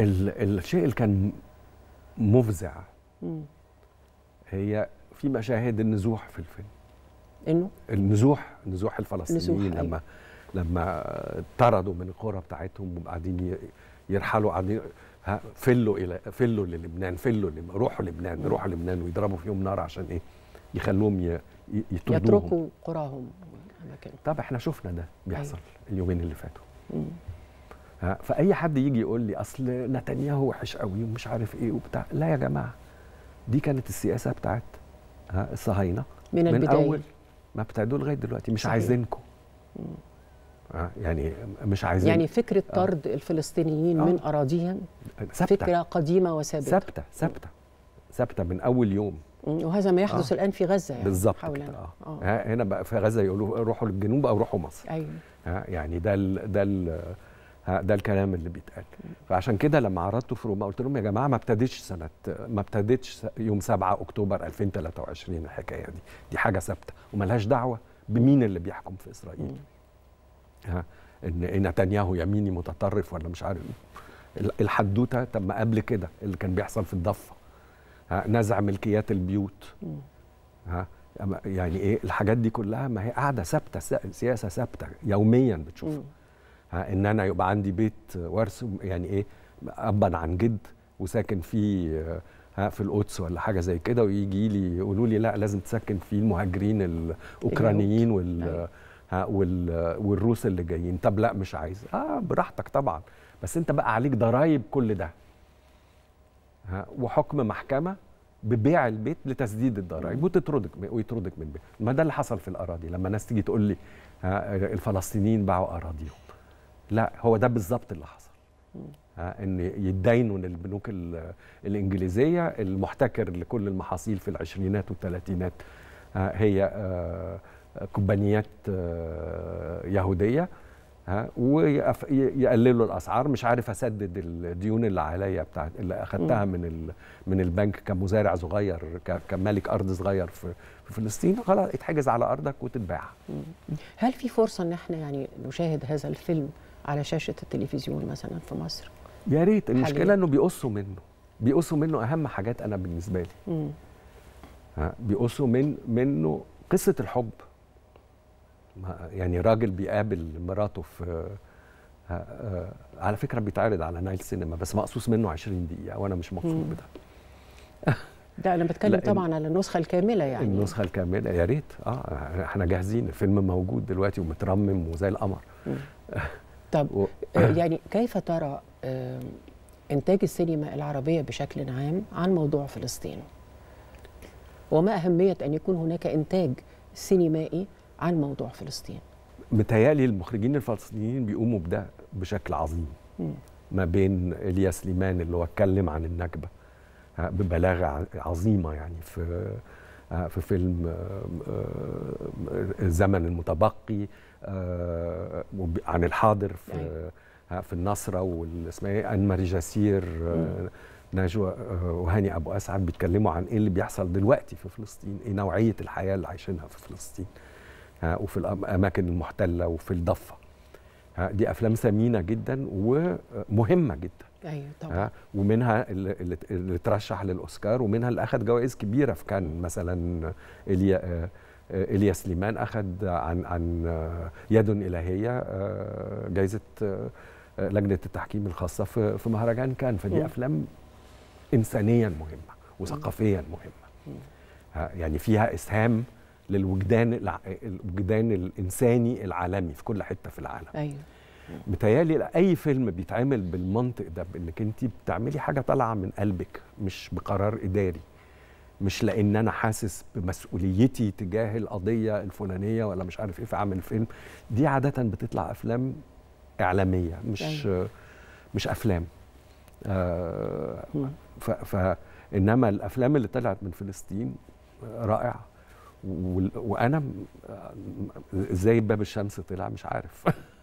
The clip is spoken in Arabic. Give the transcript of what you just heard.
ال الشيء اللي كان مفزع هي في مشاهد النزوح في الفيلم انه النزوح نزوح الفلسطينيين أيوة. لما لما طردوا من القرى بتاعتهم وقاعدين يرحلوا قاعدين فلوا الى فلوا للبنان فلوا روحوا لبنان روحوا لبنان ويضربوا فيهم نار عشان ايه يخلوهم يتركوا قراهم طب احنا شفنا ده بيحصل أيوة. اليومين اللي فاتوا آه، فاي حد يجي يقول لي اصل نتنياهو وحش قوي ومش عارف ايه وبتاع لا يا جماعه دي كانت السياسه بتاعت آه، الصهاينه من, البداية. اول ما ابتدوا لغايه دلوقتي مش عايزينكم عايزينكم آه، يعني مش عايزين يعني فكره طرد آه. الفلسطينيين آه. من اراضيهم فكره قديمه وثابته ثابته ثابته ثابته من اول يوم وهذا ما يحدث آه. الان في غزه يعني بالظبط آه. آه. هنا بقى في غزه يقولوا روحوا للجنوب او روحوا مصر ايوه آه. يعني ده ده ده الكلام اللي بيتقال فعشان كده لما عرضته في روما قلت لهم يا جماعه ما ابتدتش سنه ما ابتدتش يوم 7 اكتوبر 2023 الحكايه دي دي حاجه ثابته وملهاش دعوه بمين اللي بيحكم في اسرائيل ها ان نتنياهو يميني متطرف ولا مش عارف الحدوته طب ما قبل كده اللي كان بيحصل في الضفه ها نزع ملكيات البيوت ها يعني ايه الحاجات دي كلها ما هي قاعده ثابته سياسه ثابته يوميا بتشوفها ان انا يبقى عندي بيت ورث يعني ايه ابا عن جد وساكن فيه آه، في القدس ولا حاجه زي كده ويجي لي يقولوا لي لا لازم تسكن فيه المهاجرين الاوكرانيين أيوه. وال والروس اللي جايين طب لا مش عايز اه براحتك طبعا بس انت بقى عليك ضرايب كل ده وحكم محكمه ببيع البيت لتسديد الضرائب وتطردك ويطردك من البيت ما ده اللي حصل في الاراضي لما ناس تيجي تقول لي الفلسطينيين باعوا اراضيهم لا هو ده بالظبط اللي حصل ان يدينوا للبنوك الانجليزيه المحتكر لكل المحاصيل في العشرينات والثلاثينات هي آه، كوبانيات آه، يهوديه ويقللوا الاسعار مش عارف اسدد الديون اللي عليا بتاعت اللي اخذتها من من البنك كمزارع صغير كمالك ارض صغير في في فلسطين خلاص اتحجز على ارضك وتتباع هل في فرصه ان احنا يعني نشاهد هذا الفيلم على شاشه التلفزيون مثلا في مصر يا ريت المشكله حاليا. انه بيقصوا منه بيقصوا منه اهم حاجات انا بالنسبه لي ها بيقصوا من منه قصه الحب يعني راجل بيقابل مراته في على فكره بيتعرض على نايل سينما بس مقصوص منه 20 دقيقه وانا مش مبسوط بده ده انا بتكلم طبعا على النسخه الكامله يعني النسخه الكامله يا ريت اه احنا جاهزين الفيلم موجود دلوقتي ومترمم وزي القمر طب و... آه، يعني كيف ترى آه، انتاج السينما العربيه بشكل عام عن موضوع فلسطين وما اهميه ان يكون هناك انتاج سينمائي عن موضوع فلسطين متهيألي المخرجين الفلسطينيين بيقوموا بده بشكل عظيم ما بين الياس سليمان اللي هو اتكلم عن النكبه آه، ببلاغه عظيمه يعني في في فيلم الزمن المتبقي آه، عن الحاضر في نعم. آه، في النصره والاسماعيليه انماري جاسير آه، ناجو وهاني ابو اسعد بيتكلموا عن ايه اللي بيحصل دلوقتي في فلسطين ايه نوعيه الحياه اللي عايشينها في فلسطين وفي الاماكن المحتله وفي الضفه دي افلام ثمينه جدا ومهمه جدا ايوه طبعا ومنها اللي, ترشح للاوسكار ومنها اللي اخذ جوائز كبيره في كان مثلا اليا آه، إليا سليمان اخذ عن عن آه، يد الهيه آه، جائزه لجنه التحكيم الخاصه في مهرجان كان فدي افلام انسانيا مهمه وثقافيا مهمه يعني فيها اسهام للوجدان الوجدان الانساني العالمي في كل حته في العالم ايوه متهيألي أي فيلم بيتعمل بالمنطق ده بإنك أنت بتعملي حاجة طالعة من قلبك مش بقرار إداري مش لان انا حاسس بمسؤوليتي تجاه القضيه الفلانيه ولا مش عارف ايه فاعمل فيلم دي عاده بتطلع افلام اعلاميه مش يعني. مش افلام آه فانما الافلام اللي طلعت من فلسطين رائعه وانا ازاي باب الشمس طلع مش عارف